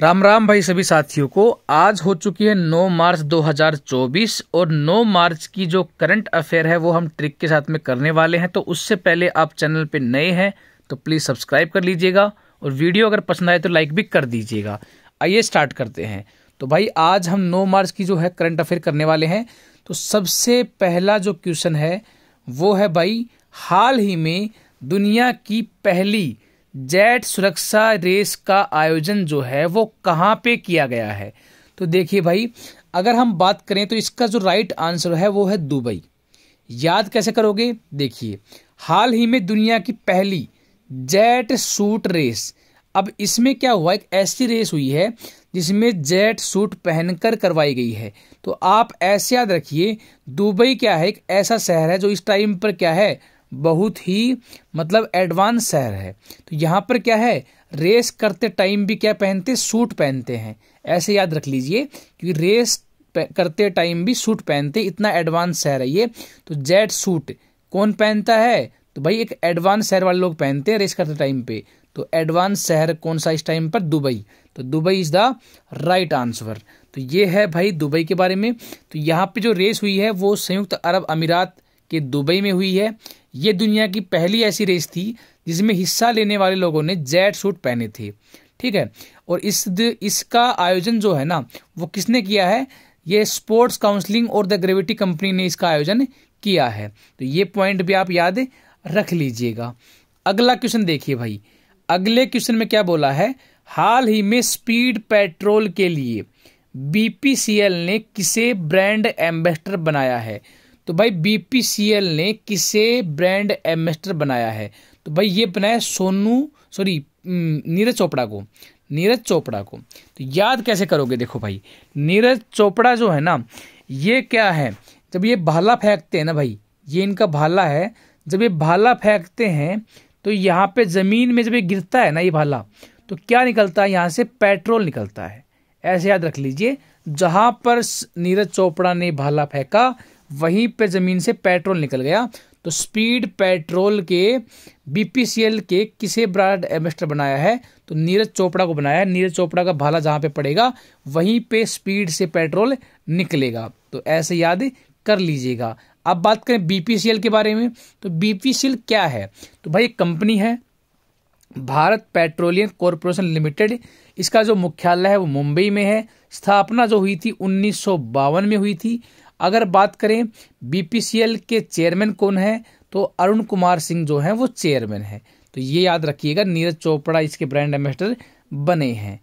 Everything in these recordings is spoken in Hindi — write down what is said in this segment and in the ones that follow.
राम राम भाई सभी साथियों को आज हो चुकी है 9 मार्च 2024 और 9 मार्च की जो करंट अफेयर है वो हम ट्रिक के साथ में करने वाले हैं तो उससे पहले आप चैनल पे नए हैं तो प्लीज़ सब्सक्राइब कर लीजिएगा और वीडियो अगर पसंद आए तो लाइक भी कर दीजिएगा आइए स्टार्ट करते हैं तो भाई आज हम नौ मार्च की जो है करंट अफेयर करने वाले हैं तो सबसे पहला जो क्वेश्चन है वो है भाई हाल ही में दुनिया की पहली जेट सुरक्षा रेस का आयोजन जो है वो कहाँ पे किया गया है तो देखिए भाई अगर हम बात करें तो इसका जो राइट आंसर है वो है दुबई याद कैसे करोगे देखिए हाल ही में दुनिया की पहली जेट सूट रेस अब इसमें क्या हुआ एक ऐसी रेस हुई है जिसमें जेट सूट पहनकर करवाई गई है तो आप ऐसे याद रखिए दुबई क्या है एक ऐसा शहर है जो इस टाइम पर क्या है बहुत ही मतलब एडवांस शहर है तो यहाँ पर क्या है रेस करते टाइम भी क्या पहनते सूट पहनते हैं ऐसे याद रख लीजिए क्योंकि रेस करते टाइम भी सूट पहनते इतना एडवांस शहर है ये तो जेट सूट कौन पहनता है तो भाई एक एडवांस शहर वाले लोग पहनते हैं रेस करते टाइम पे तो एडवांस शहर कौन सा इस टाइम पर दुबई तो Dubai is the right answer तो ये है भाई दुबई के बारे में तो यहाँ पे जो रेस हुई है वो संयुक्त अरब अमीरात के दुबई में हुई है ये दुनिया की पहली ऐसी रेस थी जिसमें हिस्सा लेने वाले लोगों ने जेट सूट पहने थे ठीक है और इस इसका आयोजन जो है ना वो किसने किया है ये स्पोर्ट्स काउंसलिंग और द ग्रेविटी कंपनी ने इसका आयोजन किया है तो ये पॉइंट भी आप याद रख लीजिएगा अगला क्वेश्चन देखिए भाई अगले क्वेश्चन में क्या बोला है हाल ही में स्पीड पेट्रोल के लिए बीपीसीएल ने किसे ब्रांड एम्बेसडर बनाया है तो भाई बीपीसीएल ने किसे ब्रांड एम्बेसडर बनाया है तो भाई ये बनाया सोनू सॉरी नीरज चोपड़ा को नीरज चोपड़ा को तो याद कैसे करोगे देखो भाई नीरज चोपड़ा जो है ना ये क्या है जब ये भाला फेंकते हैं ना भाई ये इनका भाला है जब ये भाला फेंकते हैं तो यहाँ पे ज़मीन में जब ये गिरता है ना ये भाला तो क्या निकलता है यहाँ से पेट्रोल निकलता है ऐसे याद रख लीजिए जहाँ पर नीरज चोपड़ा ने भाला फेंका वहीं पे ज़मीन से पेट्रोल निकल गया तो स्पीड पेट्रोल के बीपीसीएल के किसे ब्रांड एम्बेस्टर बनाया है तो नीरज चोपड़ा को बनाया है नीरज चोपड़ा का भाला जहां पे पड़ेगा वहीं पे स्पीड से पेट्रोल निकलेगा तो ऐसे याद कर लीजिएगा अब बात करें बीपीसीएल के बारे में तो बीपीसीएल क्या है तो भाई एक कंपनी है भारत पेट्रोलियम कॉरपोरेशन लिमिटेड इसका जो मुख्यालय है वो मुंबई में है स्थापना जो हुई थी उन्नीस में हुई थी अगर बात करें बीपीसीएल के चेयरमैन कौन है तो अरुण कुमार सिंह जो है वो चेयरमैन है तो ये याद रखिएगा नीरज चोपड़ा इसके ब्रांड एम्बेसडर बने हैं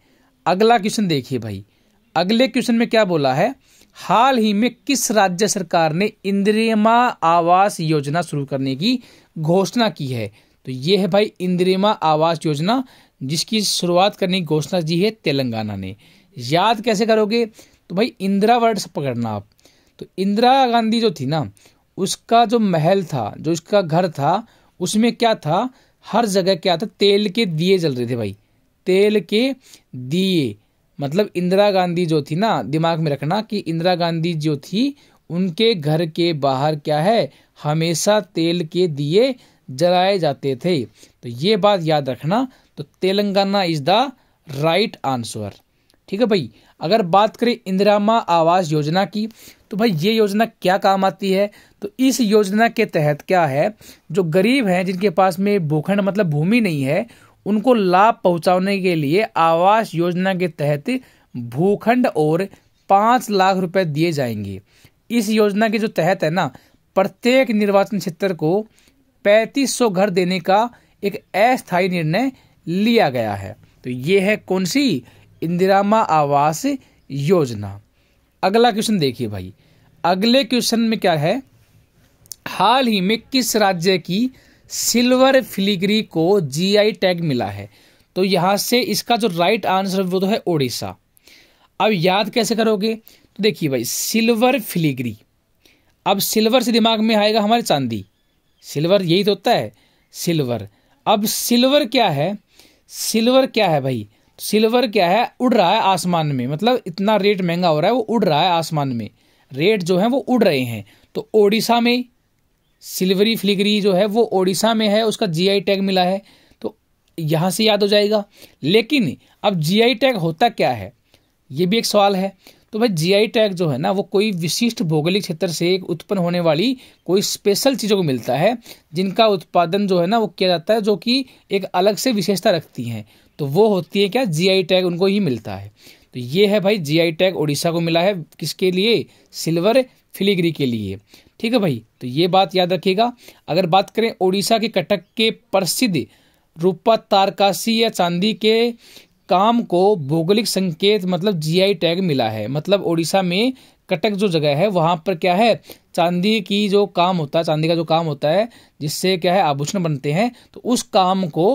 अगला क्वेश्चन देखिए भाई अगले क्वेश्चन में क्या बोला है हाल ही में किस राज्य सरकार ने इंद्रिमा आवास योजना शुरू करने की घोषणा की है तो ये है भाई इंद्रिमा आवास योजना जिसकी शुरुआत करने की घोषणा की है तेलंगाना ने याद कैसे करोगे तो भाई इंदिरा वर्ड से पकड़ना आप तो इंदिरा गांधी जो थी ना उसका जो महल था जो उसका घर था उसमें क्या था हर जगह क्या था तेल के दिए जल रहे थे भाई तेल के दिए मतलब इंदिरा गांधी जो थी ना दिमाग में रखना कि इंदिरा गांधी जो थी उनके घर के बाहर क्या है हमेशा तेल के दिए जलाए जाते थे तो ये बात याद रखना तो Telangana is the right answer ठीक है भाई अगर बात करें इंदिरामा आवास योजना की तो भाई ये योजना क्या काम आती है तो इस योजना के तहत क्या है जो गरीब हैं जिनके पास में भूखंड मतलब भूमि नहीं है उनको लाभ पहुंचाने के लिए आवास योजना के तहत भूखंड और पाँच लाख रुपए दिए जाएंगे इस योजना के जो तहत है ना प्रत्येक निर्वाचन क्षेत्र को पैंतीस सौ घर देने का एक अस्थायी निर्णय लिया गया है तो ये है कौन सी इंदिरामा आवास योजना अगला क्वेश्चन देखिए भाई अगले क्वेश्चन में क्या है हाल ही में किस राज्य की सिल्वर फिलिग्री को जीआई टैग मिला है तो यहां से इसका जो राइट आंसर वो तो है ओडिशा अब याद कैसे करोगे तो देखिए भाई सिल्वर फिलिग्री अब सिल्वर से दिमाग में आएगा हमारे चांदी सिल्वर यही तो होता है सिल्वर अब सिल्वर क्या है सिल्वर क्या है भाई सिल्वर क्या है उड़ रहा है आसमान में मतलब इतना रेट महंगा हो रहा है वो उड़ रहा है आसमान में रेट जो है वो उड़ रहे हैं तो ओडिशा में सिल्वरी फ्लिगरी जो है वो ओडिशा में है उसका जीआई टैग मिला है तो यहाँ से याद हो जाएगा लेकिन अब जीआई टैग होता क्या है ये भी एक सवाल है तो भाई जीआई टैग जो है ना वो कोई विशिष्ट भौगोलिक क्षेत्र से उत्पन्न होने वाली कोई स्पेशल चीज़ों को मिलता है जिनका उत्पादन जो है ना वो किया जाता है जो कि एक अलग से विशेषता रखती हैं तो वो होती है क्या जीआई टैग उनको ही मिलता है तो ये है भाई जीआई टैग ओडिशा को मिला है किसके लिए सिल्वर फिलीगरी के लिए ठीक है भाई तो ये बात याद रखिएगा अगर बात करें ओडिशा के कटक के प्रसिद्ध रूपा तारकाशी या चांदी के काम को भौगोलिक संकेत मतलब जीआई टैग मिला है मतलब ओडिशा में कटक जो जगह है वहां पर क्या है चांदी की जो काम होता है चांदी का जो काम होता है जिससे क्या है आभूषण बनते हैं तो उस काम को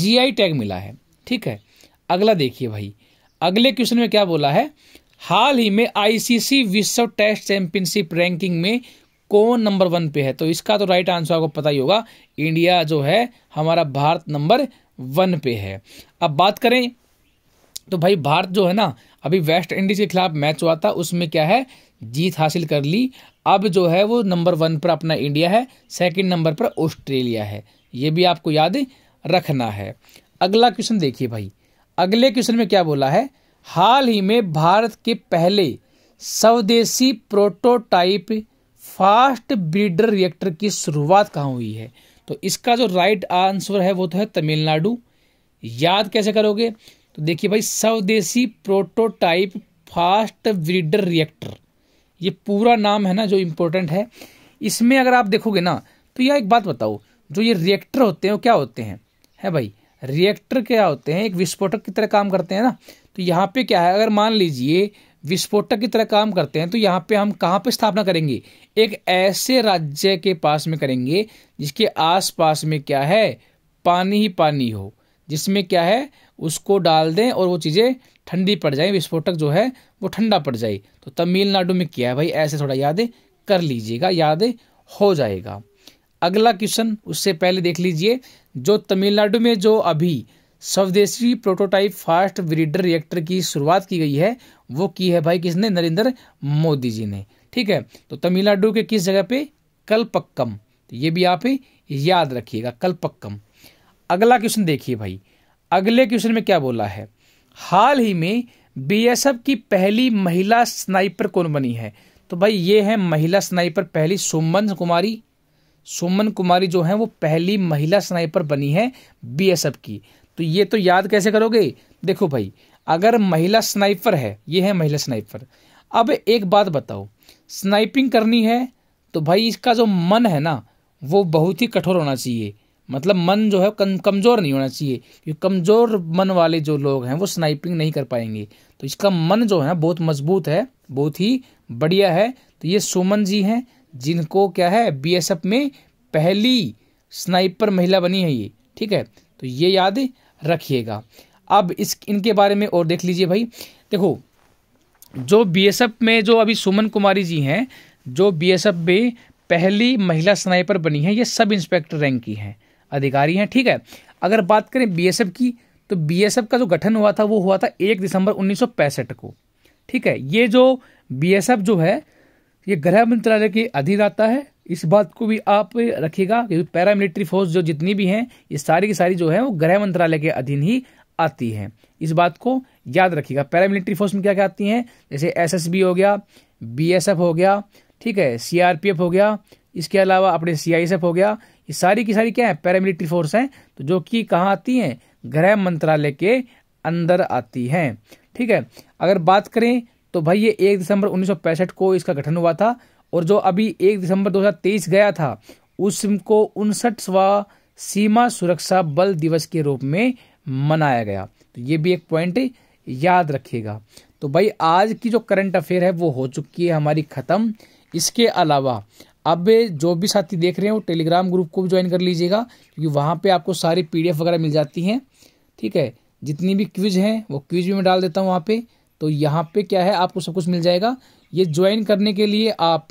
जीआई टैग मिला है ठीक है अगला देखिए भाई अगले क्वेश्चन में क्या बोला है हाल ही में आईसीसी विश्व टेस्ट चैंपियनशिप रैंकिंग में कौन नंबर वन पे है तो इसका तो राइट आंसर आपको पता ही होगा इंडिया जो है हमारा भारत नंबर वन पे है अब बात करें तो भाई भारत जो है ना अभी वेस्ट इंडीज के खिलाफ मैच हुआ था उसमें क्या है जीत हासिल कर ली अब जो है वो नंबर वन पर अपना इंडिया है सेकंड नंबर पर ऑस्ट्रेलिया है ये भी आपको याद रखना है अगला क्वेश्चन देखिए भाई अगले क्वेश्चन में क्या बोला है हाल ही में भारत के पहले स्वदेशी प्रोटोटाइप फास्ट ब्रीडर रिएक्टर की शुरुआत कहाँ हुई है तो इसका जो राइट आंसर है वो तो है तमिलनाडु याद कैसे करोगे तो देखिए भाई स्वदेशी प्रोटोटाइप फास्ट ब्रीडर रिएक्टर ये पूरा नाम है ना जो इम्पोर्टेंट है इसमें अगर आप देखोगे ना तो यह एक बात बताओ जो ये रिएक्टर होते हैं वो क्या होते हैं है भाई रिएक्टर क्या होते हैं एक विस्फोटक की तरह काम करते हैं ना तो यहाँ पे क्या है अगर मान लीजिए विस्फोटक की तरह काम करते हैं तो यहाँ पे हम कहाँ पे स्थापना करेंगे एक ऐसे राज्य के पास में करेंगे जिसके आसपास में क्या है पानी ही पानी हो जिसमें क्या है उसको डाल दें और वो चीज़ें ठंडी पड़ जाए विस्फोटक जो है वो ठंडा पड़ जाए तो तमिलनाडु में क्या है भाई ऐसे थोड़ा यादें कर लीजिएगा यादें हो जाएगा अगला क्वेश्चन उससे पहले देख लीजिए जो तमिलनाडु में जो अभी स्वदेशी प्रोटोटाइप फास्ट ब्रीडर रिएक्टर की शुरुआत की गई है वो की है भाई किसने नरेंद्र मोदी जी ने ठीक है तो तमिलनाडु के किस जगह पे कलपक्कम तो ये भी आप याद रखिएगा कलपक्कम अगला क्वेश्चन देखिए भाई अगले क्वेश्चन में क्या बोला है हाल ही में बीएसएफ की पहली महिला स्नाइपर कौन बनी है तो भाई ये है महिला स्नाइपर पहली सुमन कुमारी सुमन कुमारी जो है वो पहली महिला स्नाइपर बनी है बीएसएफ की तो ये तो याद कैसे करोगे देखो भाई अगर महिला स्नाइपर है ये है महिला स्नाइपर अब एक बात बताओ स्नाइपिंग करनी है तो भाई इसका जो मन है ना वो बहुत ही कठोर होना चाहिए मतलब मन जो है कमज़ोर नहीं होना चाहिए क्योंकि कमज़ोर मन वाले जो लोग हैं वो स्नाइपिंग नहीं कर पाएंगे तो इसका मन जो है बहुत मजबूत है बहुत ही बढ़िया है तो ये सुमन जी हैं जिनको क्या है बी में पहली स्नाइपर महिला बनी है ये ठीक है तो ये याद रखिएगा अब इस इनके बारे में और देख लीजिए भाई देखो जो बी में जो अभी सुमन कुमारी जी हैं जो बी में पहली महिला स्नाइपर बनी है ये सब इंस्पेक्टर रैंक की हैं अधिकारी हैं ठीक है अगर बात करें बीएसएफ की तो बीएसएफ का जो गठन हुआ था वो हुआ था एक दिसंबर उन्नीस को ठीक है ये जो बीएसएफ जो है ये गृह मंत्रालय के अधीन आता है इस बात को भी आप रखिएगा क्योंकि पैरामिलिट्री फोर्स जो जितनी भी हैं ये सारी की सारी जो है वो गृह मंत्रालय के अधीन ही आती हैं इस बात को याद रखिएगा पैरामिलिट्री फोर्स में क्या क्या आती हैं जैसे एसएसबी हो गया बीएसएफ हो गया ठीक है सीआरपीएफ हो गया इसके अलावा अपने सीआईएसएफ हो गया ये सारी की सारी क्या है पैरामिलिट्री फोर्स है तो जो कि कहाँ आती हैं गृह मंत्रालय के अंदर आती हैं ठीक है अगर बात करें तो भाई ये एक दिसंबर उन्नीस को इसका गठन हुआ था और जो अभी एक दिसंबर दो गया था उसको उनसठवा सीमा सुरक्षा बल दिवस के रूप में मनाया गया तो ये भी एक पॉइंट याद रखिएगा तो भाई आज की जो करंट अफेयर है वो हो चुकी है हमारी ख़त्म इसके अलावा अब जो भी साथी देख रहे हो टेलीग्राम ग्रुप को भी ज्वाइन कर लीजिएगा क्योंकि वहाँ पे आपको सारी पीडीएफ वगैरह मिल जाती हैं ठीक है जितनी भी क्विज हैं वो क्विज भी मैं डाल देता हूँ वहाँ पे तो यहाँ पे क्या है आपको सब कुछ मिल जाएगा ये ज्वाइन करने के लिए आप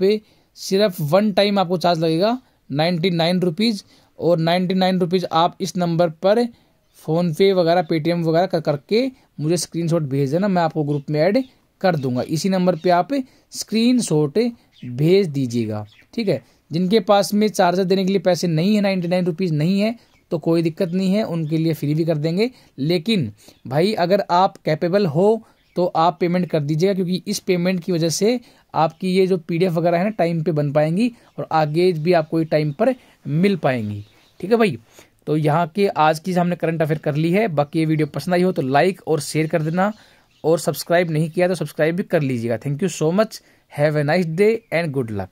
सिर्फ वन टाइम आपको चार्ज लगेगा नाइन्टी नाइन रुपीज़ और नाइन्टी नाइन रुपीज़ आप इस नंबर पर फ़ोनपे वगैरह पेटीएम वगैरह कर करके मुझे शॉट भेज देना मैं आपको ग्रुप में ऐड कर दूंगा इसी नंबर पर आप शॉट भेज दीजिएगा ठीक है जिनके पास में चार्जर देने के लिए पैसे नहीं है नाइन्टी नाइन रुपीज़ नहीं है तो कोई दिक्कत नहीं है उनके लिए फ्री भी कर देंगे लेकिन भाई अगर आप कैपेबल हो तो आप पेमेंट कर दीजिएगा क्योंकि इस पेमेंट की वजह से आपकी ये जो पी वगैरह है ना टाइम पे बन पाएंगी और आगे भी आपको ये टाइम पर मिल पाएंगी ठीक है भाई तो यहाँ के आज की हमने करंट अफेयर कर ली है बाकी ये वीडियो पसंद आई हो तो लाइक और शेयर कर देना और सब्सक्राइब नहीं किया तो सब्सक्राइब भी कर लीजिएगा thank you so much Have a nice day and good luck.